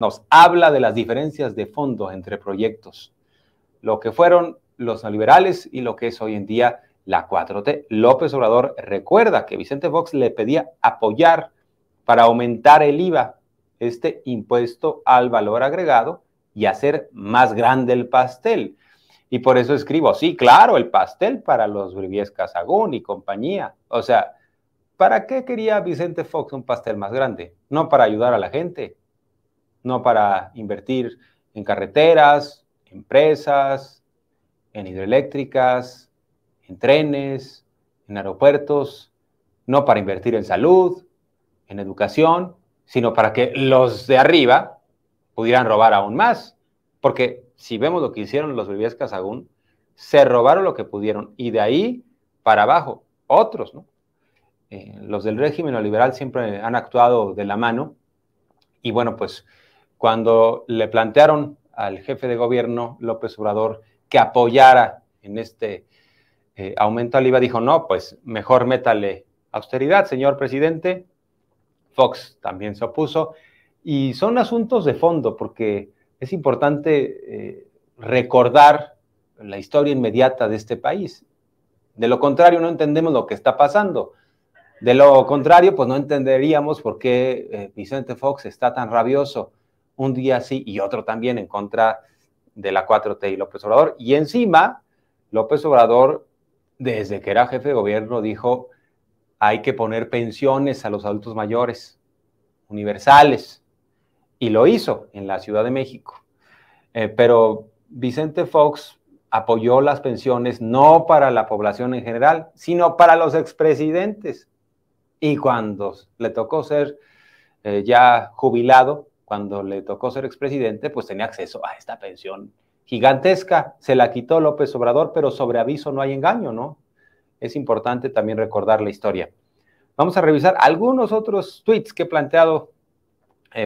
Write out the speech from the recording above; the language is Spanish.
nos habla de las diferencias de fondo entre proyectos, lo que fueron los neoliberales y lo que es hoy en día la 4T. López Obrador recuerda que Vicente Fox le pedía apoyar para aumentar el IVA, este impuesto al valor agregado, y hacer más grande el pastel. Y por eso escribo, sí, claro, el pastel para los briviesca Casagún y compañía. O sea, ¿para qué quería Vicente Fox un pastel más grande? No para ayudar a la gente, no para invertir en carreteras, empresas, en hidroeléctricas, en trenes, en aeropuertos, no para invertir en salud, en educación, sino para que los de arriba pudieran robar aún más. Porque si vemos lo que hicieron los Briviescas Casagún, se robaron lo que pudieron y de ahí para abajo, otros, ¿no? Eh, los del régimen neoliberal siempre han actuado de la mano y bueno, pues cuando le plantearon al jefe de gobierno, López Obrador, que apoyara en este eh, aumento al IVA, dijo, no, pues mejor métale austeridad, señor presidente. Fox también se opuso. Y son asuntos de fondo, porque es importante eh, recordar la historia inmediata de este país. De lo contrario, no entendemos lo que está pasando. De lo contrario, pues no entenderíamos por qué eh, Vicente Fox está tan rabioso un día sí y otro también en contra de la 4T y López Obrador. Y encima, López Obrador, desde que era jefe de gobierno, dijo, hay que poner pensiones a los adultos mayores, universales. Y lo hizo en la Ciudad de México. Eh, pero Vicente Fox apoyó las pensiones no para la población en general, sino para los expresidentes. Y cuando le tocó ser eh, ya jubilado, cuando le tocó ser expresidente, pues tenía acceso a esta pensión gigantesca. Se la quitó López Obrador, pero sobre aviso no hay engaño, ¿no? Es importante también recordar la historia. Vamos a revisar algunos otros tweets que he planteado